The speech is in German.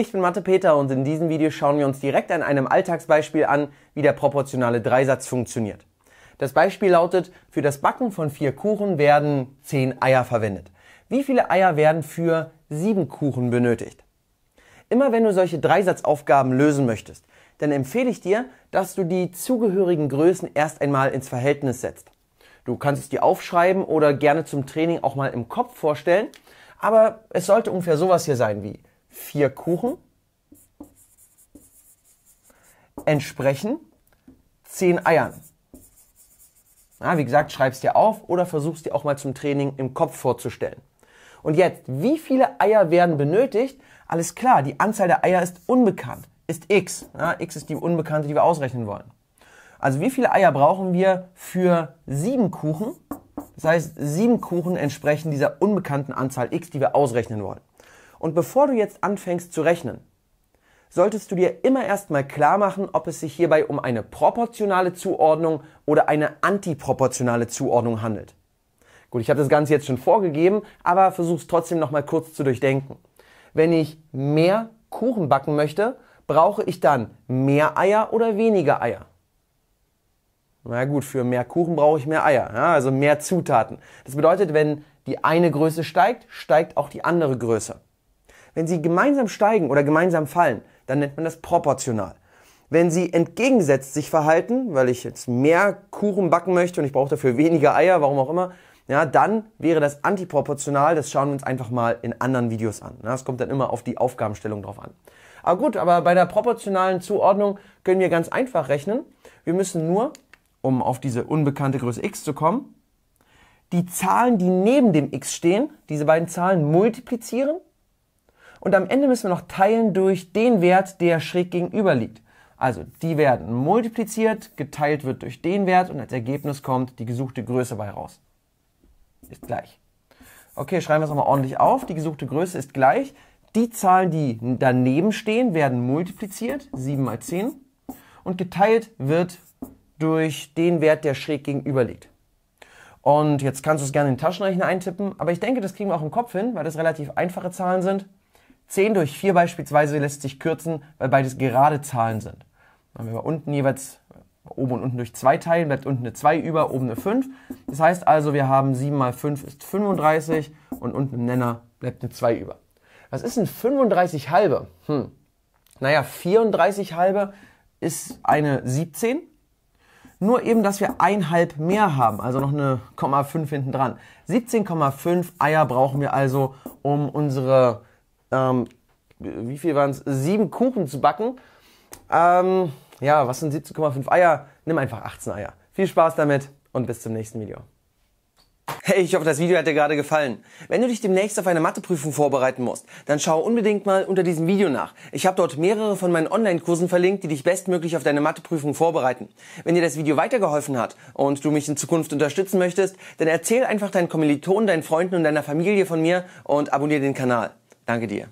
Ich bin Mathe Peter und in diesem Video schauen wir uns direkt an einem Alltagsbeispiel an, wie der proportionale Dreisatz funktioniert. Das Beispiel lautet, für das Backen von vier Kuchen werden zehn Eier verwendet. Wie viele Eier werden für sieben Kuchen benötigt? Immer wenn du solche Dreisatzaufgaben lösen möchtest, dann empfehle ich dir, dass du die zugehörigen Größen erst einmal ins Verhältnis setzt. Du kannst es dir aufschreiben oder gerne zum Training auch mal im Kopf vorstellen, aber es sollte ungefähr sowas hier sein wie vier Kuchen entsprechen zehn Eiern. Na, wie gesagt, schreib's dir auf oder versuch's dir auch mal zum Training im Kopf vorzustellen. Und jetzt, wie viele Eier werden benötigt? Alles klar, die Anzahl der Eier ist unbekannt, ist x. Na, x ist die Unbekannte, die wir ausrechnen wollen. Also wie viele Eier brauchen wir für sieben Kuchen? Das heißt, sieben Kuchen entsprechen dieser unbekannten Anzahl x, die wir ausrechnen wollen. Und bevor du jetzt anfängst zu rechnen, solltest du dir immer erstmal klar machen, ob es sich hierbei um eine proportionale Zuordnung oder eine antiproportionale Zuordnung handelt. Gut, ich habe das Ganze jetzt schon vorgegeben, aber versuch's trotzdem nochmal kurz zu durchdenken. Wenn ich mehr Kuchen backen möchte, brauche ich dann mehr Eier oder weniger Eier? Na gut, für mehr Kuchen brauche ich mehr Eier, ja, also mehr Zutaten. Das bedeutet, wenn die eine Größe steigt, steigt auch die andere Größe. Wenn sie gemeinsam steigen oder gemeinsam fallen, dann nennt man das proportional. Wenn sie entgegensetzt sich verhalten, weil ich jetzt mehr Kuchen backen möchte und ich brauche dafür weniger Eier, warum auch immer, ja, dann wäre das antiproportional. Das schauen wir uns einfach mal in anderen Videos an. Das kommt dann immer auf die Aufgabenstellung drauf an. Aber gut, aber bei der proportionalen Zuordnung können wir ganz einfach rechnen. Wir müssen nur, um auf diese unbekannte Größe x zu kommen, die Zahlen, die neben dem x stehen, diese beiden Zahlen multiplizieren und am Ende müssen wir noch teilen durch den Wert, der schräg gegenüber liegt. Also die werden multipliziert, geteilt wird durch den Wert und als Ergebnis kommt die gesuchte Größe bei raus. Ist gleich. Okay, schreiben wir es nochmal ordentlich auf. Die gesuchte Größe ist gleich. Die Zahlen, die daneben stehen, werden multipliziert, 7 mal 10, und geteilt wird durch den Wert, der schräg gegenüber liegt. Und jetzt kannst du es gerne in den Taschenrechner eintippen, aber ich denke, das kriegen wir auch im Kopf hin, weil das relativ einfache Zahlen sind. 10 durch 4 beispielsweise lässt sich kürzen, weil beides gerade Zahlen sind. Wenn wir unten jeweils oben und unten durch 2 teilen, bleibt unten eine 2 über, oben eine 5. Das heißt also, wir haben 7 mal 5 ist 35 und unten im Nenner bleibt eine 2 über. Was ist denn 35 halbe? Hm. Naja, 34 halbe ist eine 17. Nur eben, dass wir ein halb mehr haben, also noch eine Komma 5 hinten dran. 17,5 Eier brauchen wir also, um unsere ähm, wie viel waren es? Sieben Kuchen zu backen. Ähm, ja, was sind 17,5 Eier? Nimm einfach 18 Eier. Viel Spaß damit und bis zum nächsten Video. Hey, ich hoffe, das Video hat dir gerade gefallen. Wenn du dich demnächst auf eine Matheprüfung vorbereiten musst, dann schau unbedingt mal unter diesem Video nach. Ich habe dort mehrere von meinen Online-Kursen verlinkt, die dich bestmöglich auf deine Matheprüfung vorbereiten. Wenn dir das Video weitergeholfen hat und du mich in Zukunft unterstützen möchtest, dann erzähl einfach deinen Kommilitonen, deinen Freunden und deiner Familie von mir und abonniere den Kanal. Danke dir.